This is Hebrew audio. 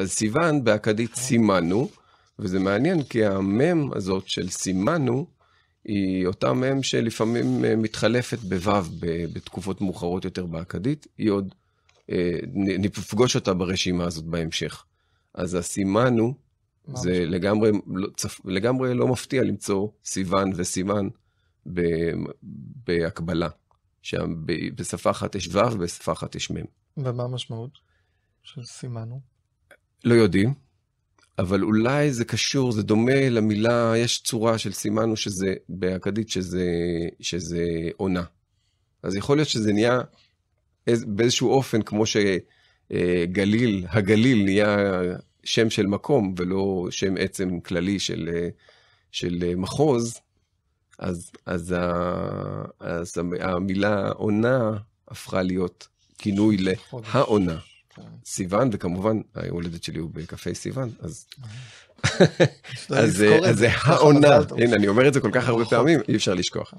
אז סיוון באכדית כן. סימנו, וזה מעניין כי המם הזאת של סימנו, היא אותה מם שלפעמים אה, מתחלפת בוו בתקופות מאוחרות יותר באכדית, היא עוד, אה, נפגוש אותה ברשימה הזאת בהמשך. אז הסימנו, זה לא. לגמרי, לא לגמרי לא מפתיע למצוא סיוון וסימן בהקבלה. שם בשפה אחת יש ו' ובשפה אחת יש מ'. ומה המשמעות של סימנו? לא יודעים, אבל אולי זה קשור, זה דומה למילה, יש צורה של סימנו שזה, באכדית, שזה, שזה עונה. אז יכול להיות שזה נהיה באיזשהו אופן, כמו שגליל, אה, הגליל נהיה שם של מקום, ולא שם עצם כללי של, אה, של אה, מחוז, אז, אז, ה, אז המילה עונה הפכה להיות כינוי להעונה. סיוון, וכמובן, ההולדת שלי הוא בקפה סיוון, אז... אה, אז זה העונה, הנה, אני אומר את זה כל כך הרבה נכון. פעמים, אי אפשר לשכוח.